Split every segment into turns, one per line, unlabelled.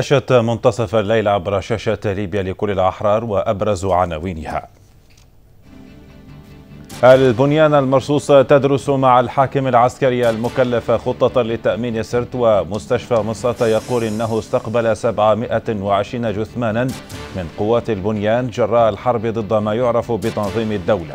نشرت منتصف الليل عبر شاشة ليبيا لكل الأحرار وأبرز عناوينها البنيان المرصوص تدرس مع الحاكم العسكري المكلف خطة لتأمين سرت ومستشفى مصراتة يقول إنه استقبل 720 جثمانا من قوات البنيان جراء الحرب ضد ما يعرف بتنظيم الدولة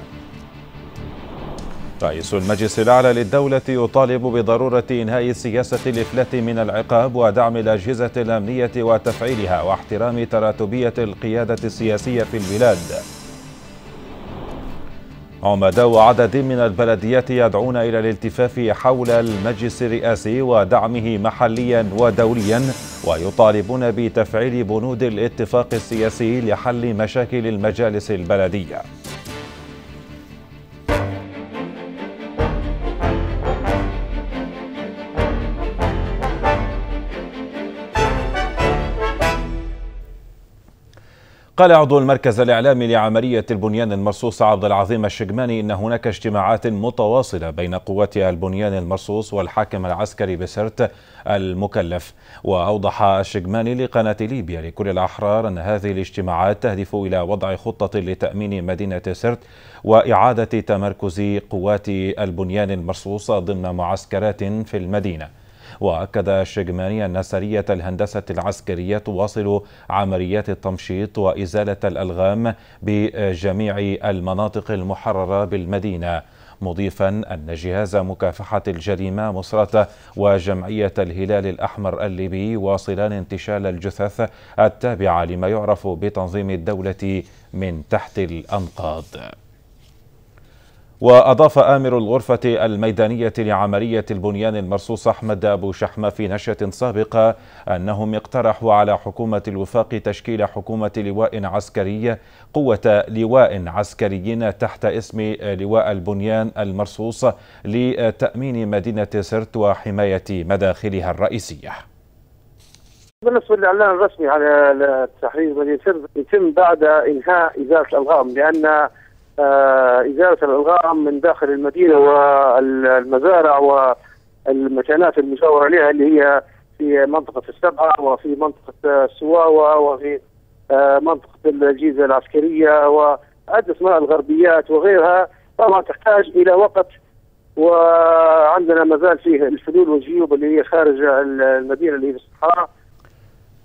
رئيس المجلس الأعلى للدولة يطالب بضرورة إنهاء سياسة الإفلات من العقاب ودعم الأجهزة الأمنية وتفعيلها واحترام تراتبية القيادة السياسية في البلاد عمداء عدد من البلديات يدعون إلى الالتفاف حول المجلس الرئاسي ودعمه محليا ودوليا ويطالبون بتفعيل بنود الاتفاق السياسي لحل مشاكل المجالس البلديه قال عضو المركز الإعلامي لعملية البنيان المرصوص عبد العظيم الشجماني إن هناك اجتماعات متواصلة بين قوات البنيان المرصوص والحاكم العسكري بسرت المكلف وأوضح الشجماني لقناة ليبيا لكل الأحرار أن هذه الاجتماعات تهدف إلى وضع خطة لتأمين مدينة سرت وإعادة تمركز قوات البنيان المرصوص ضمن معسكرات في المدينة وأكد شجماني أن سرية الهندسة العسكرية تواصل عمليات التمشيط وإزالة الألغام بجميع المناطق المحررة بالمدينة مضيفا أن جهاز مكافحة الجريمة مصرته وجمعية الهلال الأحمر الليبي واصلان انتشال الجثث التابعة لما يعرف بتنظيم الدولة من تحت الأنقاض وأضاف آمر الغرفة الميدانية لعملية البنيان المرصوص أحمد أبو شحمة في نشرة سابقة أنهم اقترحوا على حكومة الوفاق تشكيل حكومة لواء عسكرية قوة لواء عسكريين تحت اسم لواء البنيان المرصوص لتأمين مدينة سرت وحماية مداخلها الرئيسية
بالنسبه للاعلان الرسمي على تحرير مدينه سرت يتم بعد انهاء ازاله الالغام لان آه، ازاله الالغام من داخل المدينه والمزارع والمكانات المجاوره عليها اللي هي في منطقه السبعه وفي منطقه السواوه وفي آه، منطقه الجيزه العسكريه وعده من الغربيات وغيرها طبعا تحتاج الى وقت وعندنا مازال فيه الفلول والجيوب اللي هي خارج المدينه اللي هي في الصحراء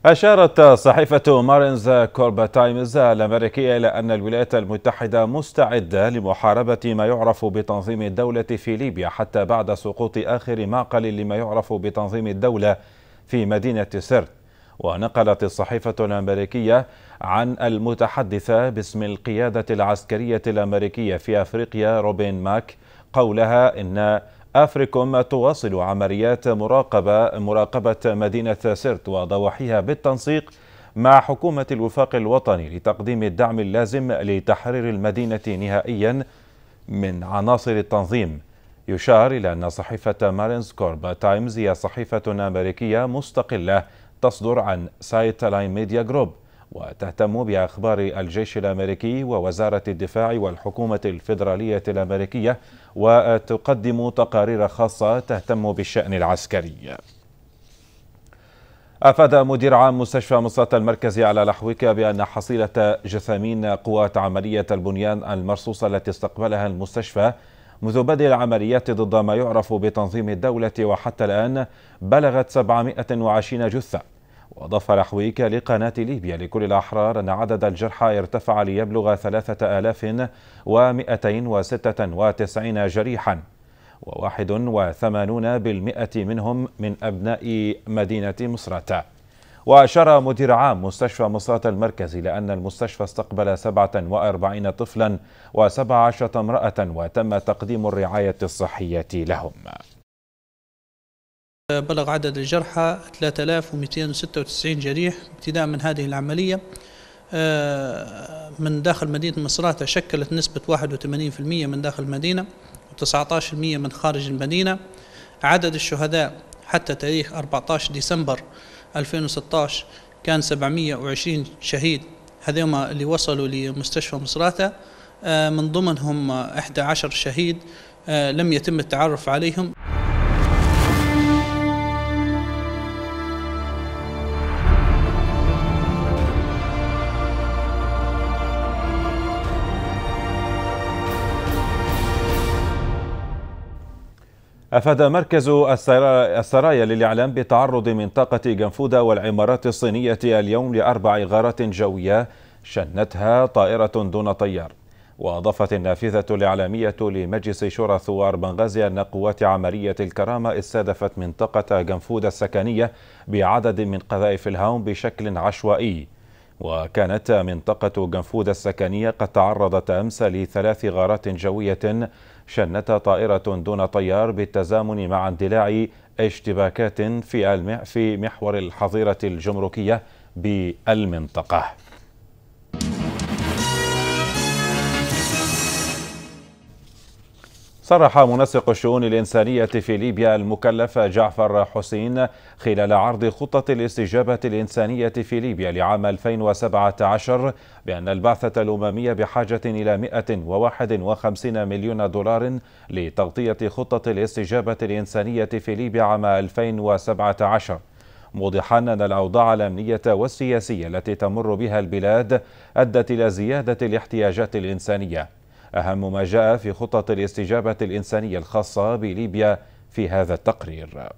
أشارت صحيفة مارينز كوربا تايمز الأمريكية إلى أن الولايات المتحدة مستعدة لمحاربة ما يعرف بتنظيم الدولة في ليبيا حتى بعد سقوط آخر معقل لما يعرف بتنظيم الدولة في مدينة سرت ونقلت الصحيفة الأمريكية عن المتحدثة باسم القيادة العسكرية الأمريكية في أفريقيا روبين ماك قولها إن أفريكوم تواصل عمليات مراقبة مراقبة مدينة سرت وضواحيها بالتنسيق مع حكومة الوفاق الوطني لتقديم الدعم اللازم لتحرير المدينة نهائيا من عناصر التنظيم يشار إلى أن صحيفة مارينز كورب تايمز هي صحيفة أمريكية مستقلة تصدر عن سايت لاين ميديا جروب وتهتم بأخبار الجيش الأمريكي ووزارة الدفاع والحكومة الفيدرالية الأمريكية وتقدم تقارير خاصة تهتم بالشأن العسكري أفاد مدير عام مستشفى مصرات المركزي على لحوكة بأن حصيلة جثامين قوات عملية البنيان المرصوصة التي استقبلها المستشفى منذ بدء العمليات ضد ما يعرف بتنظيم الدولة وحتى الآن بلغت 720 جثة وأضاف رحويك لقناة ليبيا لكل الأحرار أن عدد الجرحى ارتفع ليبلغ 3296 جريحا وواحد وثمانون بالمئة منهم من أبناء مدينة مصراتة وأشار مدير عام مستشفى مصراتة المركزي لأن المستشفى استقبل 47 طفلا و17 امرأة وتم تقديم الرعاية الصحية لهم
بلغ عدد الجرحى 3296 جريح ابتداء من هذه العملية آه، من داخل مدينة مصراتة شكلت نسبة 81% من داخل المدينة و19% من خارج المدينة عدد الشهداء حتى تاريخ 14 ديسمبر 2016 كان 720 شهيد هذوما اللي وصلوا لمستشفى مصراتة آه، من ضمنهم 11 شهيد آه، لم يتم التعرف عليهم
أفاد مركز السرايا للإعلام بتعرض منطقة جنفودا والعمارات الصينية اليوم لأربع غارات جوية شنتها طائرة دون طيار وأضافت النافذة الإعلامية لمجلس شورى ثوار بنغازي أن قوات عملية الكرامة استهدفت منطقة جنفودا السكنية بعدد من قذائف الهاون بشكل عشوائي وكانت منطقة جنفوذ السكنية قد تعرضت أمس لثلاث غارات جوية شنتها طائرة دون طيار بالتزامن مع اندلاع اشتباكات في في محور الحظيرة الجمركية بالمنطقة صرح منسق الشؤون الإنسانية في ليبيا المكلف جعفر حسين خلال عرض خطة الاستجابة الإنسانية في ليبيا لعام 2017 بأن البعثة الأممية بحاجة إلى 151 مليون دولار لتغطية خطة الاستجابة الإنسانية في ليبيا عام 2017 موضحا أن الأوضاع الأمنية والسياسية التي تمر بها البلاد أدت إلى زيادة الاحتياجات الإنسانية أهم ما جاء في خطط الاستجابة الإنسانية الخاصة بليبيا في هذا التقرير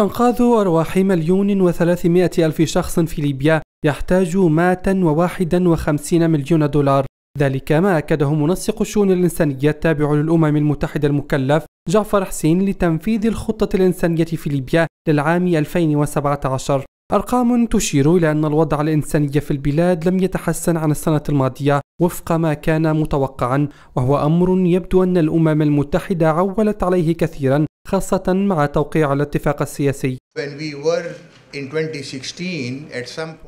أنقاذ أرواح مليون وثلاثمائة ألف شخص في ليبيا يحتاج 151 مليون دولار ذلك ما أكده منسق الشؤون الإنسانية التابع للأمم المتحدة المكلف جعفر حسين لتنفيذ الخطة الإنسانية في ليبيا للعام 2017 أرقام تشير إلى أن الوضع الإنساني في البلاد لم يتحسن عن السنة الماضية وفق ما كان متوقعا وهو أمر يبدو أن الأمم المتحدة عولت عليه كثيرا خاصة مع توقيع الاتفاق السياسي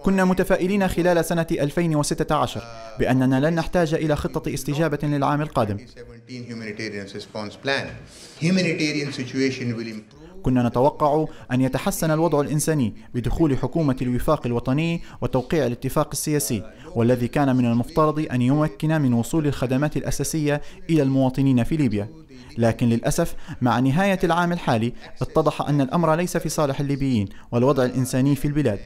كنا متفائلين خلال سنة 2016 بأننا لن نحتاج إلى خطة استجابة للعام القادم كنا نتوقع أن يتحسن الوضع الإنساني بدخول حكومة الوفاق الوطني وتوقيع الاتفاق السياسي والذي كان من المفترض أن يمكن من وصول الخدمات الأساسية إلى المواطنين في ليبيا لكن للأسف مع نهاية العام الحالي اتضح أن الأمر ليس في صالح الليبيين والوضع الإنساني في البلاد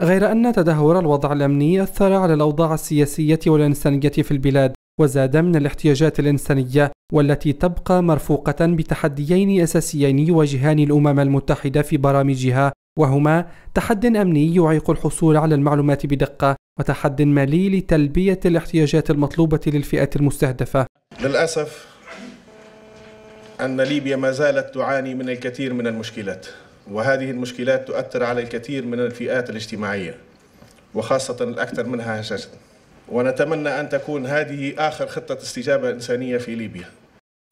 غير أن تدهور الوضع الأمني أثر على الأوضاع السياسية والإنسانية في البلاد وزاد من الاحتياجات الإنسانية والتي تبقى مرفوقة بتحديين أساسيين يواجهان الأمم المتحدة في برامجها وهما تحد أمني يعيق الحصول على المعلومات بدقة وتحد مالي لتلبية الاحتياجات المطلوبة للفئة المستهدفة
للأسف
أن ليبيا ما زالت تعاني من الكثير من المشكلات وهذه المشكلات تؤثر
على الكثير من الفئات الاجتماعية وخاصة الأكثر منها هشاشة ونتمنى أن تكون هذه آخر خطة استجابة إنسانية في ليبيا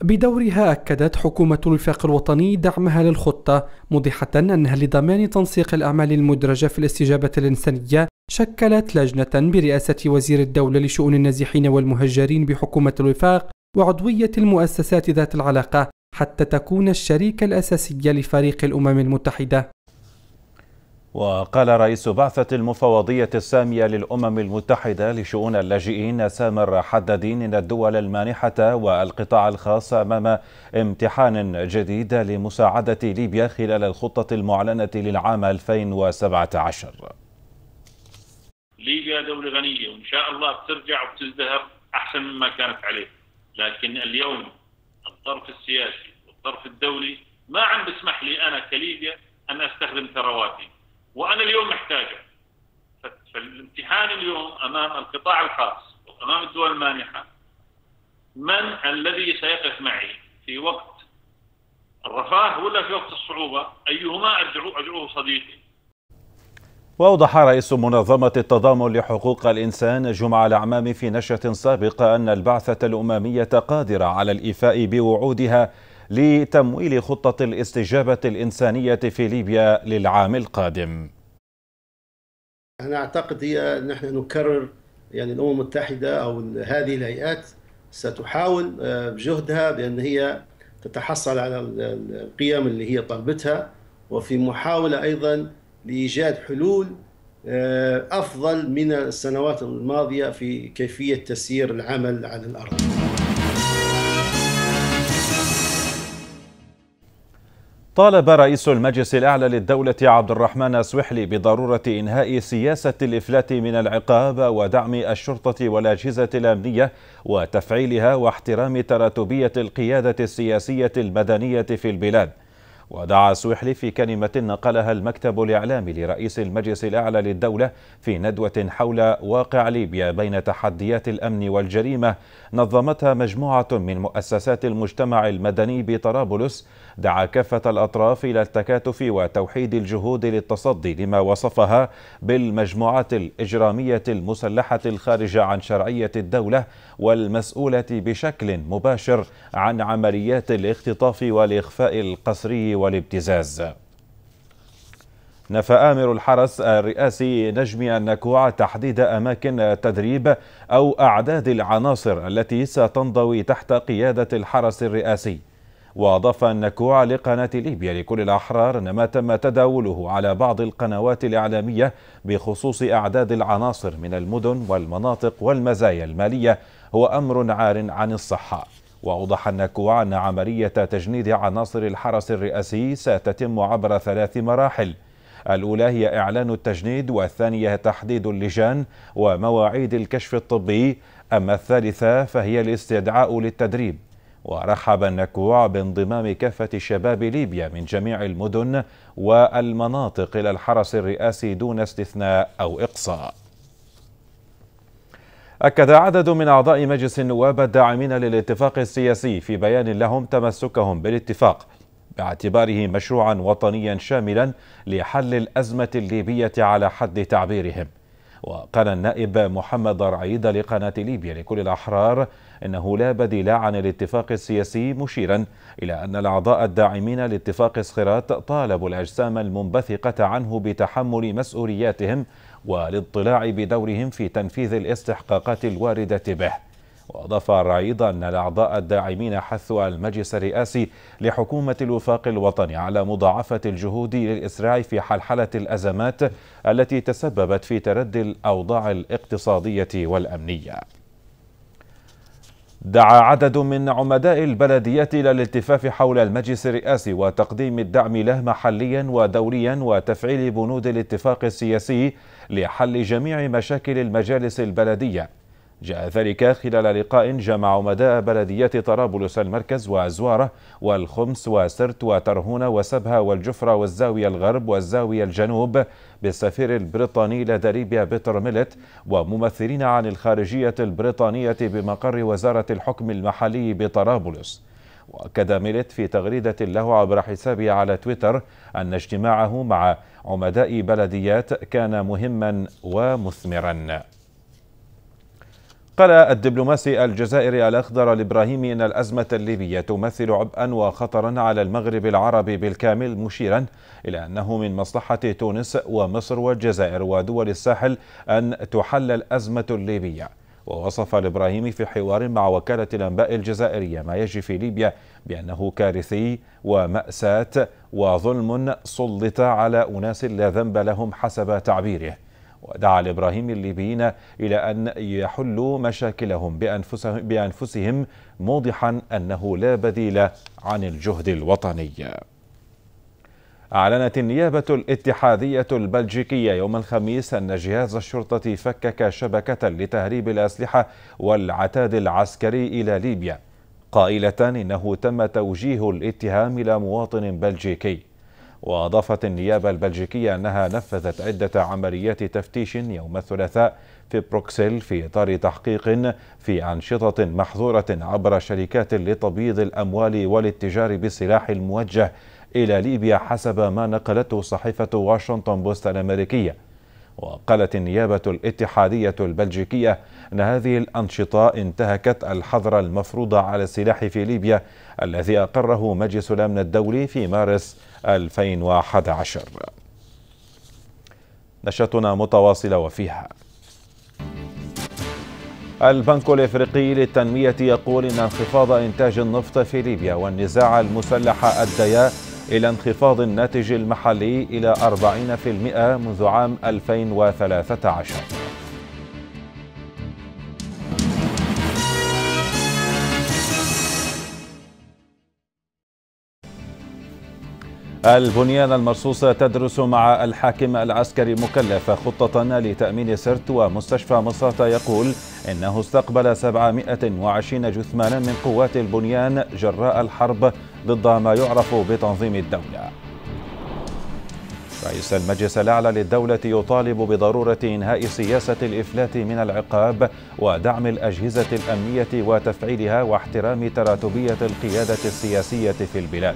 بدورها أكدت حكومة الوفاق الوطني دعمها للخطة موضحة أنها لضمان تنسيق الأعمال المدرجة في الاستجابة الإنسانية شكلت لجنة برئاسة وزير الدولة لشؤون النازحين والمهجرين بحكومة الوفاق وعضوية المؤسسات ذات العلاقة حتى تكون الشريك الأساسي لفريق الأمم المتحدة
وقال رئيس بعثة المفوضية السامية للأمم المتحدة لشؤون اللاجئين سامر حدادين إن الدول المانحة والقطاع الخاص أمام امتحان جديد لمساعدة ليبيا خلال الخطة المعلنة للعام 2017 ليبيا دولة غنية وإن شاء الله بترجع وبتزدهر أحسن مما كانت عليه لكن اليوم الظرف السياسي والظرف الدولي ما عم بسمح لي أنا كليبيا أن أستخدم ثرواتي وانا اليوم محتاجه فالامتحان اليوم امام القطاع الخاص وامام الدول المانحه من الذي سيقف معي في وقت الرفاه ولا في وقت الصعوبه ايهما ادعوه صديقي وأوضح رئيس منظمة التضامن لحقوق الإنسان جمعة الأعمام في نشرة سابقة أن البعثة الأممية قادرة على الإيفاء بوعودها لتمويل خطة الاستجابة الإنسانية في ليبيا للعام القادم أنا أعتقد هي نحن نكرر يعني الأمم المتحدة أو هذه الهيئات ستحاول آه، بجهدها بأن هي تتحصل على القيم اللي هي طلبتها وفي محاولة أيضا لإيجاد حلول آه، أفضل من السنوات الماضية في كيفية تسيير العمل على الأرض طالب رئيس المجلس الأعلى للدولة عبد الرحمن سوحلي بضرورة إنهاء سياسة الإفلات من العقاب ودعم الشرطة والأجهزة الأمنية وتفعيلها واحترام تراتبية القيادة السياسية المدنية في البلاد ودعا سويحلي في كلمة نقلها المكتب الإعلامي لرئيس المجلس الأعلى للدولة في ندوة حول واقع ليبيا بين تحديات الأمن والجريمة نظمتها مجموعة من مؤسسات المجتمع المدني بطرابلس دعا كافة الأطراف إلى التكاتف وتوحيد الجهود للتصدي لما وصفها بالمجموعات الإجرامية المسلحة الخارجة عن شرعية الدولة والمسؤولة بشكل مباشر عن عمليات الاختطاف والإخفاء القسري والابتزاز نفى آمر الحرس الرئاسي نجم النكوع تحديد أماكن تدريب أو أعداد العناصر التي ستنضوي تحت قيادة الحرس الرئاسي وأضاف النكوع لقناة ليبيا لكل الأحرار أن ما تم تداوله على بعض القنوات الإعلامية بخصوص أعداد العناصر من المدن والمناطق والمزايا المالية هو أمر عار عن الصحة وأوضح أن عملية تجنيد عناصر الحرس الرئاسي ستتم عبر ثلاث مراحل الأولى هي إعلان التجنيد والثانية تحديد اللجان ومواعيد الكشف الطبي أما الثالثة فهي الاستدعاء للتدريب ورحب النكوع بانضمام كافة شباب ليبيا من جميع المدن والمناطق إلى الحرس الرئاسي دون استثناء أو إقصاء أكد عدد من أعضاء مجلس النواب الداعمين للاتفاق السياسي في بيان لهم تمسكهم بالاتفاق باعتباره مشروعا وطنيا شاملا لحل الأزمة الليبية على حد تعبيرهم وقال النائب محمد رعيد لقناة ليبيا لكل الأحرار إنه لا بديل عن الاتفاق السياسي مشيرا إلى أن الأعضاء الداعمين لاتفاق صخرات طالبوا الأجسام المنبثقة عنه بتحمل مسؤولياتهم والاضطلاع بدورهم في تنفيذ الاستحقاقات الواردة به وأضاف الرعيض أن الأعضاء الداعمين حثوا المجلس الرئاسي لحكومة الوفاق الوطني على مضاعفة الجهود للإسراع في حلحلة الأزمات التي تسببت في تردي الأوضاع الاقتصادية والأمنية دعا عدد من عمداء البلديات إلى الالتفاف حول المجلس الرئاسي وتقديم الدعم له محليا ودوليا وتفعيل بنود الاتفاق السياسي لحل جميع مشاكل المجالس البلدية جاء ذلك خلال لقاء جمع مداء بلديات طرابلس المركز وأزواره والخمس وسرت وترهون وسبها والجفرة والزاوية الغرب والزاوية الجنوب بالسفير البريطاني لدى ليبيا بيتر ميلت وممثلين عن الخارجية البريطانية بمقر وزارة الحكم المحلي بطرابلس وأكد ميلت في تغريدة له عبر حسابه على تويتر أن اجتماعه مع عمداء بلديات كان مهما ومثمرا قال الدبلوماسي الجزائري الأخضر الإبراهيمي أن الأزمة الليبية تمثل عبئا وخطرا على المغرب العربي بالكامل مشيرا إلى أنه من مصلحة تونس ومصر والجزائر ودول الساحل أن تحل الأزمة الليبية ووصف الإبراهيمي في حوار مع وكالة الأنباء الجزائرية ما يجري في ليبيا بأنه كارثي ومأساة وظلم سلط على أناس لا ذنب لهم حسب تعبيره ودعا لابراهيم الليبيين إلى أن يحلوا مشاكلهم بأنفسهم, بأنفسهم موضحا أنه لا بديل عن الجهد الوطني أعلنت النيابة الاتحادية البلجيكية يوم الخميس أن جهاز الشرطة فكك شبكة لتهريب الأسلحة والعتاد العسكري إلى ليبيا قائلة إنه تم توجيه الاتهام إلى مواطن بلجيكي وأضافت النيابة البلجيكية أنها نفذت عدة عمليات تفتيش يوم الثلاثاء في بروكسل في إطار تحقيق في أنشطة محظورة عبر شركات لتبييض الأموال والاتجار بالسلاح الموجه إلى ليبيا حسب ما نقلته صحيفة واشنطن بوست الأمريكية وقالت النيابة الاتحادية البلجيكية أن هذه الأنشطة انتهكت الحظر المفروض على السلاح في ليبيا الذي أقره مجلس الأمن الدولي في مارس 2011 نشاتنا متواصلة وفيها البنك الافريقي للتنمية يقول ان انخفاض انتاج النفط في ليبيا والنزاع المسلح اديا الى انخفاض الناتج المحلي الى 40% منذ عام 2013 البنيان المرصوصة تدرس مع الحاكم العسكري مكلف خطة لتأمين سرت ومستشفى مصاطة يقول إنه استقبل 720 جثمانا من قوات البنيان جراء الحرب ضد ما يعرف بتنظيم الدولة رئيس المجلس الأعلى للدولة يطالب بضرورة إنهاء سياسة الإفلات من العقاب ودعم الأجهزة الأمنية وتفعيلها واحترام تراتبية القيادة السياسية في البلاد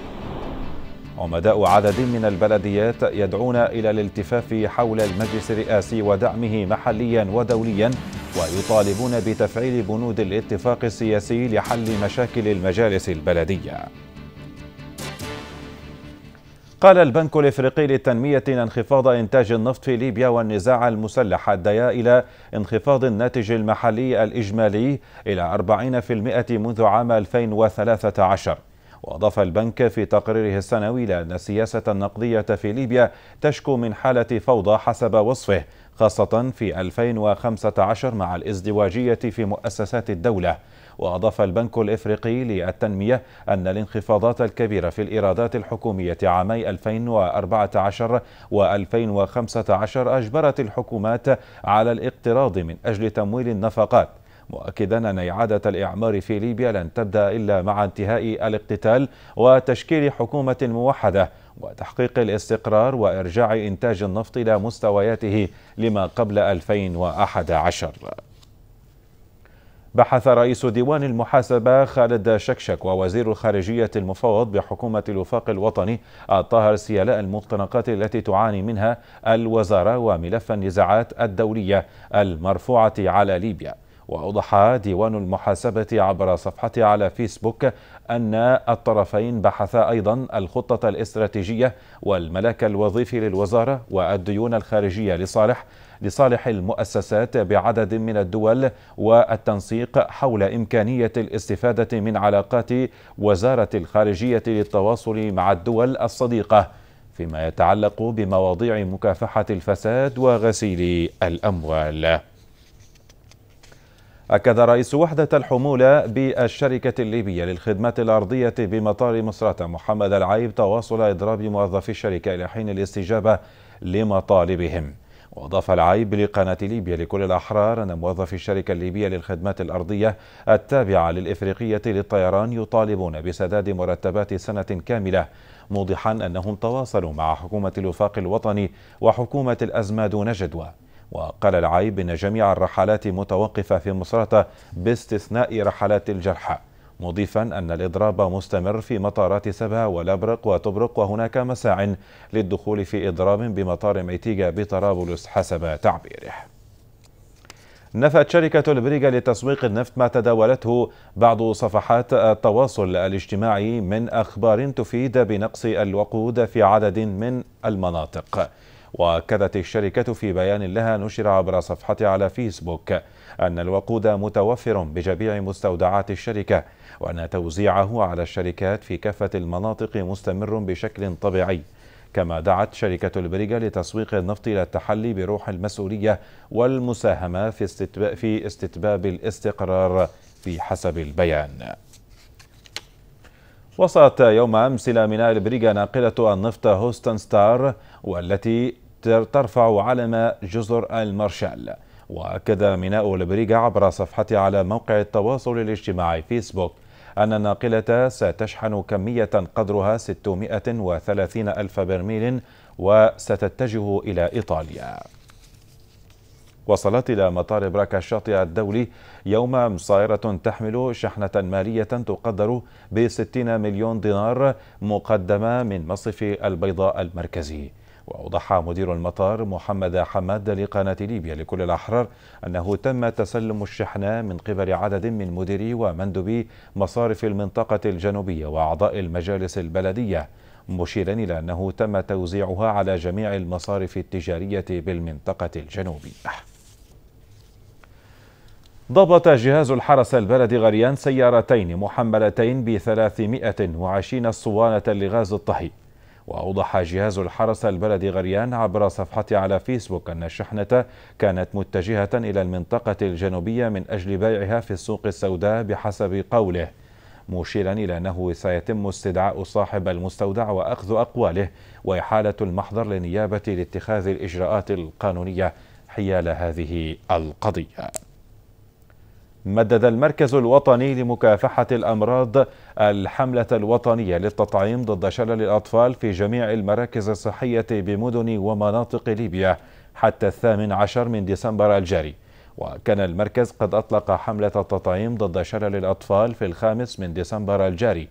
عمداء عدد من البلديات يدعون إلى الالتفاف حول المجلس الرئاسي ودعمه محليا ودوليا ويطالبون بتفعيل بنود الاتفاق السياسي لحل مشاكل المجالس البلديه قال البنك الافريقي للتنميه ان انخفاض انتاج النفط في ليبيا والنزاع المسلح اديا الى انخفاض الناتج المحلي الاجمالي الى 40% منذ عام 2013 وأضاف البنك في تقريره السنوي لأن السياسة النقدية في ليبيا تشكو من حالة فوضى حسب وصفه خاصة في 2015 مع الازدواجية في مؤسسات الدولة وأضاف البنك الإفريقي للتنمية أن الانخفاضات الكبيرة في الإيرادات الحكومية عامي 2014 و2015 أجبرت الحكومات على الاقتراض من أجل تمويل النفقات مؤكدا أن إعادة الإعمار في ليبيا لن تبدأ إلا مع انتهاء الاقتتال وتشكيل حكومة موحدة وتحقيق الاستقرار وإرجاع إنتاج النفط إلى مستوياته لما قبل 2011 بحث رئيس ديوان المحاسبة خالد شكشك ووزير الخارجية المفوض بحكومة الوفاق الوطني الطاهر سيلاء المختنقات التي تعاني منها الوزارة وملف النزاعات الدولية المرفوعة على ليبيا وأوضح ديوان المحاسبة عبر صفحته على فيسبوك أن الطرفين بحثا أيضا الخطة الاستراتيجية والملاك الوظيفي للوزارة والديون الخارجية لصالح لصالح المؤسسات بعدد من الدول والتنسيق حول إمكانية الاستفادة من علاقات وزارة الخارجية للتواصل مع الدول الصديقة فيما يتعلق بمواضيع مكافحة الفساد وغسيل الأموال أكد رئيس وحدة الحمولة بالشركة الليبية للخدمات الأرضية بمطار مصراتة محمد العيب تواصل إضراب موظفي الشركة إلى حين الاستجابة لمطالبهم وأضاف العيب لقناة ليبيا لكل الأحرار أن موظفي الشركة الليبية للخدمات الأرضية التابعة للإفريقية للطيران يطالبون بسداد مرتبات سنة كاملة موضحا أنهم تواصلوا مع حكومة الوفاق الوطني وحكومة الأزمة دون جدوى وقال العيب إن جميع الرحلات متوقفة في مصراتة باستثناء رحلات الجرحى مضيفا أن الإضراب مستمر في مطارات سبا والأبرق وتبرق وهناك مساع للدخول في إضراب بمطار ميتيجا بطرابلس حسب تعبيره نفت شركة البريغا لتسويق النفط ما تداولته بعض صفحات التواصل الاجتماعي من أخبار تفيد بنقص الوقود في عدد من المناطق وأكدت الشركة في بيان لها نشر عبر صفحتها على فيسبوك أن الوقود متوفر بجميع مستودعات الشركة وأن توزيعه على الشركات في كافة المناطق مستمر بشكل طبيعي كما دعت شركة البريغا لتسويق النفط إلى التحلي بروح المسؤولية والمساهمة في استتباب, في استتباب الاستقرار في حسب البيان وصلت يوم أمس إلى ميناء البريغا ناقلة النفط هوستن ستار والتي ترفع علم جزر المارشال وأكد ميناء لبريغا عبر صفحته على موقع التواصل الاجتماعي فيسبوك أن الناقلة ستشحن كمية قدرها 630 ألف برميل وستتجه إلى إيطاليا وصلت إلى مطار براكا الشاطئ الدولي يوم صائرة تحمل شحنة مالية تقدر ب 60 مليون دينار مقدمة من مصرف البيضاء المركزي وأوضح مدير المطار محمد حماد لقناة ليبيا لكل الأحرار أنه تم تسلم الشحنة من قبل عدد من مديري ومندوبي مصارف المنطقة الجنوبية وأعضاء المجالس البلدية مشيرا إلى أنه تم توزيعها على جميع المصارف التجارية بالمنطقة الجنوبية ضبط جهاز الحرس البلدي غريان سيارتين محملتين ب 320 صوانة لغاز الطهي وأوضح جهاز الحرس البلدي غريان عبر صفحته على فيسبوك أن الشحنة كانت متجهة إلى المنطقة الجنوبية من أجل بيعها في السوق السوداء بحسب قوله مشيرا إلى أنه سيتم استدعاء صاحب المستودع وأخذ أقواله وإحالة المحضر لنيابة لاتخاذ الإجراءات القانونية حيال هذه القضية مدد المركز الوطني لمكافحة الأمراض الحملة الوطنية للتطعيم ضد شلل الأطفال في جميع المراكز الصحية بمدن ومناطق ليبيا حتى الثامن عشر من ديسمبر الجاري وكان المركز قد أطلق حملة التطعيم ضد شلل الأطفال في الخامس من ديسمبر الجاري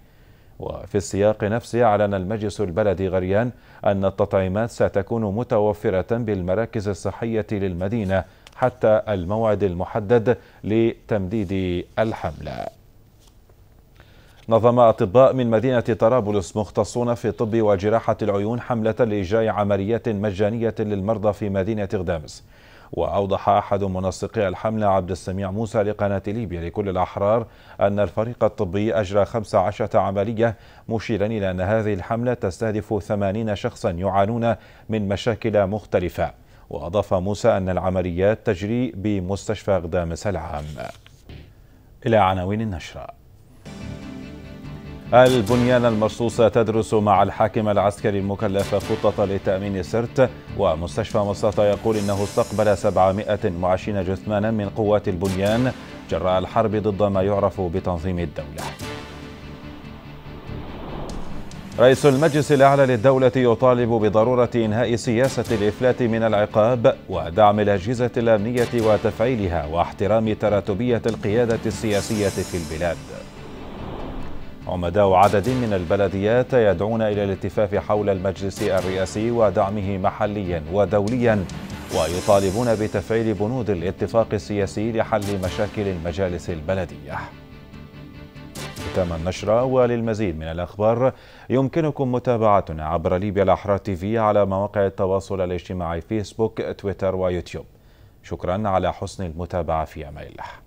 وفي السياق نفسه أعلن المجلس البلدي غريان أن التطعيمات ستكون متوفرة بالمراكز الصحية للمدينة حتى الموعد المحدد لتمديد الحملة نظم أطباء من مدينة طرابلس مختصون في طب وجراحة العيون حملة لإجراء عمليات مجانية للمرضى في مدينة غدامس وأوضح أحد منسقي الحملة عبد السميع موسى لقناة ليبيا لكل الأحرار أن الفريق الطبي أجرى 15 عملية مشيرا إلى أن هذه الحملة تستهدف 80 شخصا يعانون من مشاكل مختلفة وأضاف موسى أن العمليات تجري بمستشفى غدامس العام إلى عناوين النشرة البنيان المرصوصة تدرس مع الحاكم العسكري المكلف خطة لتأمين سرت ومستشفى مصاطة يقول إنه استقبل 720 جثمانا من قوات البنيان جراء الحرب ضد ما يعرف بتنظيم الدولة رئيس المجلس الأعلى للدولة يطالب بضرورة إنهاء سياسة الإفلات من العقاب ودعم الأجهزة الأمنية وتفعيلها واحترام تراتبية القيادة السياسية في البلاد عمداء عدد من البلديات يدعون إلى الالتفاف حول المجلس الرئاسي ودعمه محليا ودوليا ويطالبون بتفعيل بنود الاتفاق السياسي لحل مشاكل المجالس البلديه ختام النشرة وللمزيد من الأخبار يمكنكم متابعتنا عبر ليبيا الأحرار تيفي على مواقع التواصل الاجتماعي فيسبوك تويتر ويوتيوب شكرا على حسن المتابعة في أمان الله